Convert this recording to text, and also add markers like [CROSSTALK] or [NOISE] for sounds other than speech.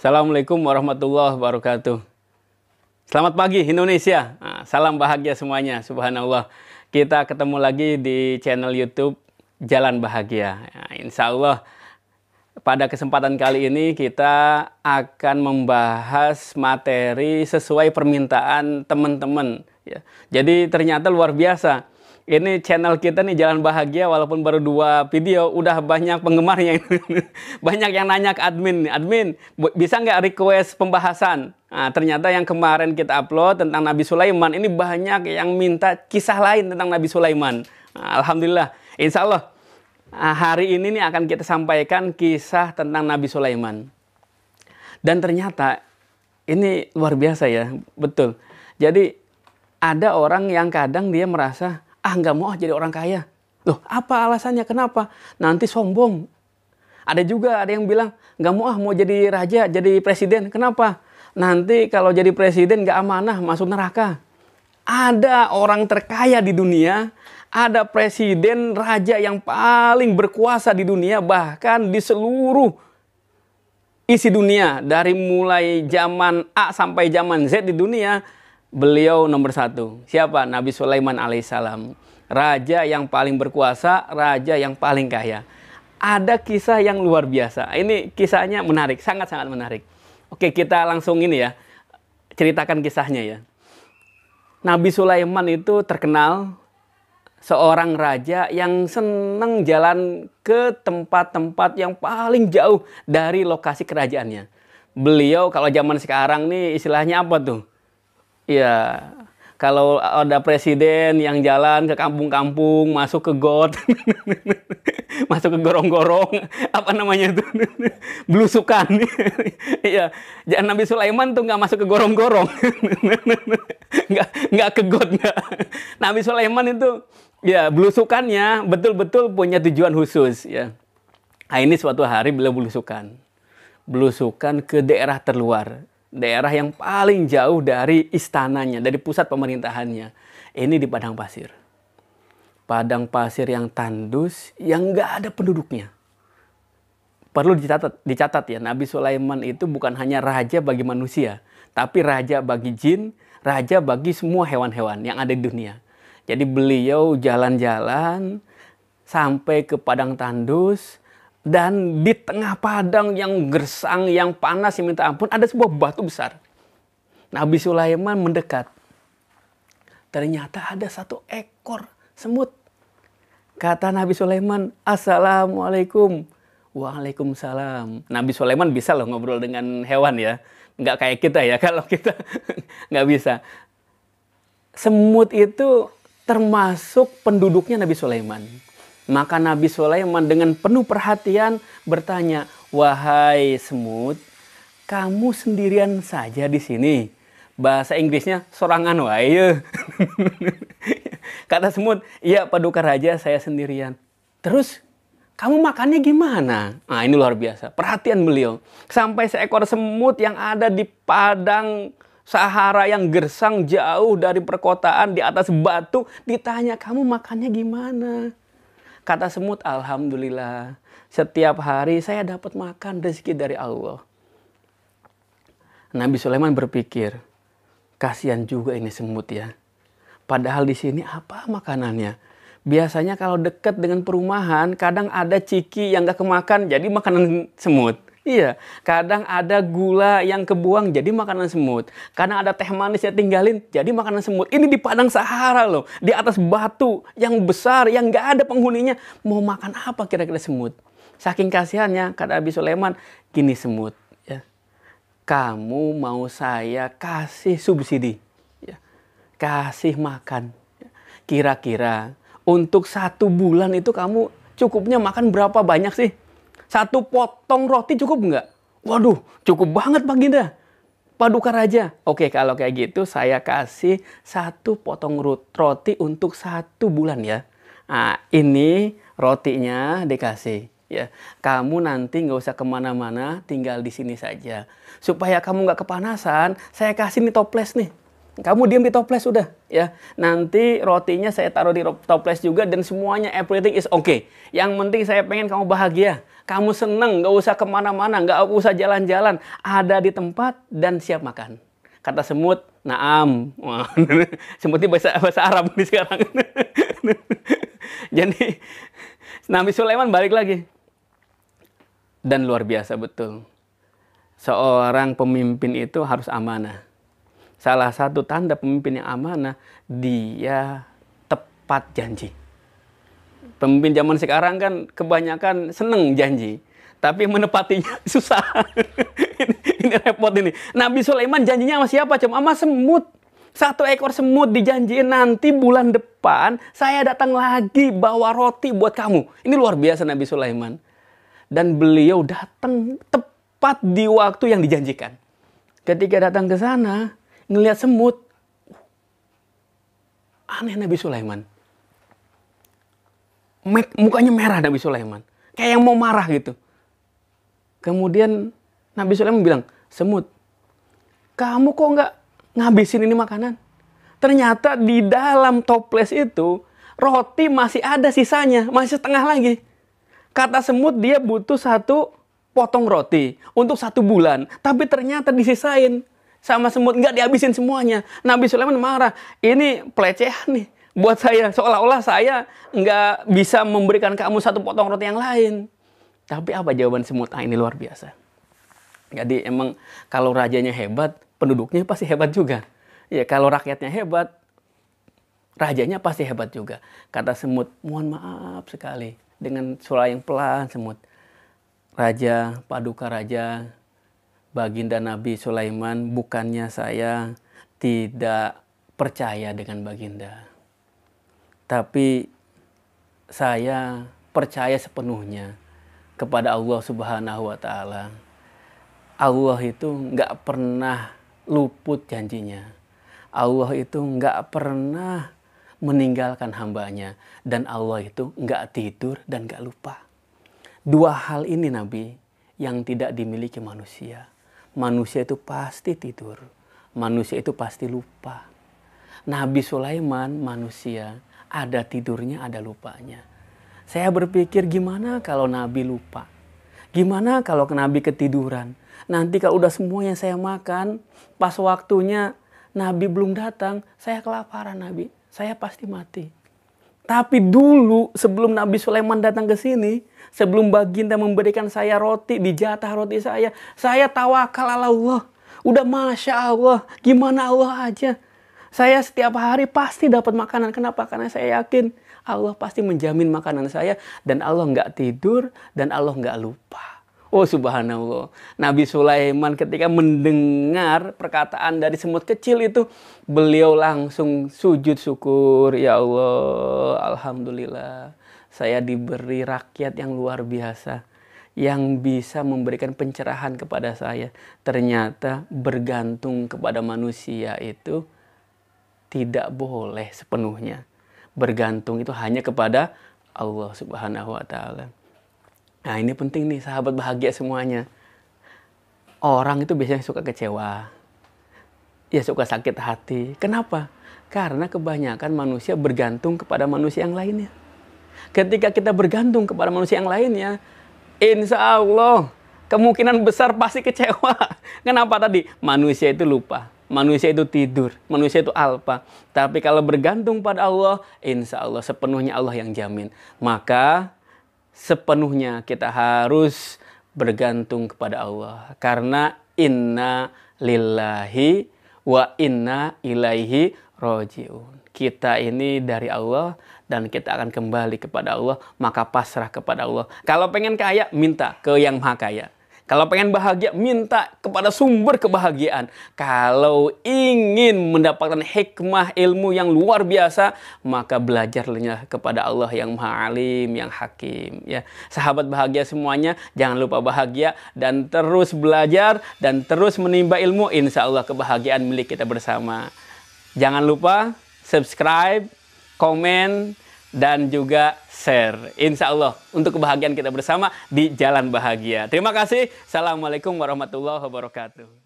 Assalamualaikum warahmatullahi wabarakatuh. Selamat pagi Indonesia. Ah, salam bahagia semuanya. Subhanallah. Kita ketemu lagi di channel YouTube Jalan Bahagia. Ya, insya Allah pada kesempatan kali ini kita akan membahas materi sesuai permintaan teman-teman. Ya, jadi ternyata luar biasa ini channel kita nih Jalan Bahagia walaupun baru dua video udah banyak penggemarnya [LAUGHS] banyak yang nanya ke admin admin bisa nggak request pembahasan nah, ternyata yang kemarin kita upload tentang Nabi Sulaiman ini banyak yang minta kisah lain tentang Nabi Sulaiman nah, Alhamdulillah Insya Allah ah, hari ini nih akan kita sampaikan kisah tentang Nabi Sulaiman dan ternyata ini luar biasa ya betul jadi ada orang yang kadang dia merasa ah nggak mau ah, jadi orang kaya. Loh, apa alasannya? Kenapa? Nanti sombong. Ada juga ada yang bilang nggak mau ah mau jadi raja, jadi presiden. Kenapa? Nanti kalau jadi presiden nggak amanah masuk neraka. Ada orang terkaya di dunia, ada presiden raja yang paling berkuasa di dunia bahkan di seluruh isi dunia dari mulai zaman A sampai zaman Z di dunia beliau nomor satu. Siapa? Nabi Sulaiman alaihissalam. Raja yang paling berkuasa, raja yang paling kaya. Ada kisah yang luar biasa. Ini kisahnya menarik, sangat-sangat menarik. Oke, kita langsung ini ya, ceritakan kisahnya ya. Nabi Sulaiman itu terkenal seorang raja yang senang jalan ke tempat-tempat yang paling jauh dari lokasi kerajaannya. Beliau kalau zaman sekarang nih istilahnya apa tuh? Iya. Kalau ada presiden yang jalan ke kampung-kampung, masuk ke got, [LAUGHS] masuk ke gorong-gorong, apa namanya itu, [LAUGHS] belusukan. [LAUGHS] Iya, jangan Nabi Sulaiman tuh nggak masuk ke gorong-gorong, nggak nggak ke got nggak. Nabi Sulaiman itu ya belusukannya betul-betul punya tujuan khusus ya. Nah, ini suatu hari beliau belusukan, belusukan ke daerah terluar daerah yang paling jauh dari istananya, dari pusat pemerintahannya. Ini di padang pasir. Padang pasir yang tandus, yang nggak ada penduduknya. Perlu dicatat, dicatat ya, Nabi Sulaiman itu bukan hanya raja bagi manusia, tapi raja bagi jin, raja bagi semua hewan-hewan yang ada di dunia. Jadi beliau jalan-jalan sampai ke padang tandus, dan di tengah padang yang gersang, yang panas, yang minta ampun, ada sebuah batu besar. Nabi Sulaiman mendekat. Ternyata ada satu ekor semut. Kata Nabi Sulaiman, Assalamualaikum. Waalaikumsalam. Nabi Sulaiman bisa loh ngobrol dengan hewan ya. Nggak kayak kita ya, [LAUGHS] kalau kita nggak bisa. Semut itu termasuk penduduknya Nabi Sulaiman maka Nabi Sulaiman dengan penuh perhatian bertanya, "Wahai semut, kamu sendirian saja di sini?" Bahasa Inggrisnya sorangan wae. [LAUGHS] Kata semut, "Iya, paduka raja, saya sendirian." Terus kamu makannya gimana? Nah ini luar biasa, perhatian beliau. Sampai seekor semut yang ada di padang Sahara yang gersang jauh dari perkotaan di atas batu ditanya kamu makannya gimana? Kata semut, Alhamdulillah. Setiap hari saya dapat makan rezeki dari Allah. Nabi Sulaiman berpikir, kasihan juga ini semut ya. Padahal di sini apa makanannya? Biasanya kalau dekat dengan perumahan, kadang ada ciki yang gak kemakan, jadi makanan semut. Iya, kadang ada gula yang kebuang jadi makanan semut. Karena ada teh manis yang tinggalin jadi makanan semut. Ini di padang Sahara loh, di atas batu yang besar yang nggak ada penghuninya. Mau makan apa kira-kira semut? Saking kasihannya kata Abi Sulaiman, gini semut, ya. Kamu mau saya kasih subsidi, ya. Kasih makan. Ya. Kira-kira untuk satu bulan itu kamu cukupnya makan berapa banyak sih? Satu potong roti cukup nggak? Waduh, cukup banget Pak Ginda. Paduka Raja. Oke, kalau kayak gitu saya kasih satu potong roti untuk satu bulan ya. Nah, ini rotinya dikasih. Ya, kamu nanti nggak usah kemana-mana, tinggal di sini saja. Supaya kamu nggak kepanasan, saya kasih nih toples nih kamu diam di toples sudah, ya. Nanti rotinya saya taruh di toples juga dan semuanya everything is okay. Yang penting saya pengen kamu bahagia, kamu seneng, gak usah kemana-mana, gak usah jalan-jalan, ada di tempat dan siap makan. Kata semut, naam. Wah, [LAUGHS] semutnya bahasa bahasa Arab di sekarang. [LAUGHS] Jadi Nabi Sulaiman balik lagi. Dan luar biasa betul. Seorang pemimpin itu harus amanah Salah satu tanda pemimpin yang amanah, dia tepat janji. Pemimpin zaman sekarang kan kebanyakan seneng janji, tapi menepatinya [LAUGHS] susah. ini, ini repot ini. Nabi Sulaiman janjinya sama siapa? Cuma sama semut. Satu ekor semut dijanjiin nanti bulan depan saya datang lagi bawa roti buat kamu. Ini luar biasa Nabi Sulaiman. Dan beliau datang tepat di waktu yang dijanjikan. Ketika datang ke sana, ngelihat semut. Aneh Nabi Sulaiman. mukanya merah Nabi Sulaiman. Kayak yang mau marah gitu. Kemudian Nabi Sulaiman bilang, semut, kamu kok nggak ngabisin ini makanan? Ternyata di dalam toples itu, roti masih ada sisanya, masih setengah lagi. Kata semut dia butuh satu potong roti untuk satu bulan, tapi ternyata disisain sama semut nggak dihabisin semuanya. Nabi Sulaiman marah, ini pelecehan nih buat saya. Seolah-olah saya nggak bisa memberikan kamu satu potong roti yang lain. Tapi apa jawaban semut? Ah ini luar biasa. Jadi emang kalau rajanya hebat, penduduknya pasti hebat juga. Ya kalau rakyatnya hebat, rajanya pasti hebat juga. Kata semut, mohon maaf sekali dengan suara yang pelan semut. Raja, paduka raja, baginda Nabi Sulaiman, bukannya saya tidak percaya dengan baginda. Tapi saya percaya sepenuhnya kepada Allah Subhanahu wa taala. Allah itu nggak pernah luput janjinya. Allah itu nggak pernah meninggalkan hambanya dan Allah itu nggak tidur dan nggak lupa. Dua hal ini Nabi yang tidak dimiliki manusia manusia itu pasti tidur. Manusia itu pasti lupa. Nabi Sulaiman manusia ada tidurnya, ada lupanya. Saya berpikir gimana kalau Nabi lupa? Gimana kalau Nabi ketiduran? Nanti kalau udah semuanya saya makan, pas waktunya Nabi belum datang, saya kelaparan Nabi. Saya pasti mati. Tapi dulu sebelum Nabi Sulaiman datang ke sini, sebelum baginda memberikan saya roti, dijatah roti saya, saya tawakal ala Allah. Udah Masya Allah, gimana Allah aja. Saya setiap hari pasti dapat makanan. Kenapa? Karena saya yakin Allah pasti menjamin makanan saya. Dan Allah nggak tidur dan Allah nggak lupa. Oh subhanallah. Nabi Sulaiman ketika mendengar perkataan dari semut kecil itu beliau langsung sujud syukur. Ya Allah, alhamdulillah. Saya diberi rakyat yang luar biasa yang bisa memberikan pencerahan kepada saya. Ternyata bergantung kepada manusia itu tidak boleh sepenuhnya. Bergantung itu hanya kepada Allah Subhanahu wa taala. Nah ini penting nih sahabat bahagia semuanya. Orang itu biasanya suka kecewa. Ya suka sakit hati. Kenapa? Karena kebanyakan manusia bergantung kepada manusia yang lainnya. Ketika kita bergantung kepada manusia yang lainnya, insya Allah kemungkinan besar pasti kecewa. [LAUGHS] Kenapa tadi? Manusia itu lupa. Manusia itu tidur, manusia itu alpa. Tapi kalau bergantung pada Allah, insya Allah sepenuhnya Allah yang jamin. Maka sepenuhnya kita harus bergantung kepada Allah karena inna lillahi wa inna ilaihi rojiun. Kita ini dari Allah dan kita akan kembali kepada Allah, maka pasrah kepada Allah. Kalau pengen kaya, minta ke yang maha kaya. Kalau pengen bahagia, minta kepada sumber kebahagiaan. Kalau ingin mendapatkan hikmah ilmu yang luar biasa, maka belajarlah kepada Allah yang Maha Alim, yang Hakim. Ya, sahabat bahagia semuanya, jangan lupa bahagia dan terus belajar dan terus menimba ilmu. Insya Allah kebahagiaan milik kita bersama. Jangan lupa subscribe, komen, dan juga share. Insya Allah untuk kebahagiaan kita bersama di Jalan Bahagia. Terima kasih. Assalamualaikum warahmatullahi wabarakatuh.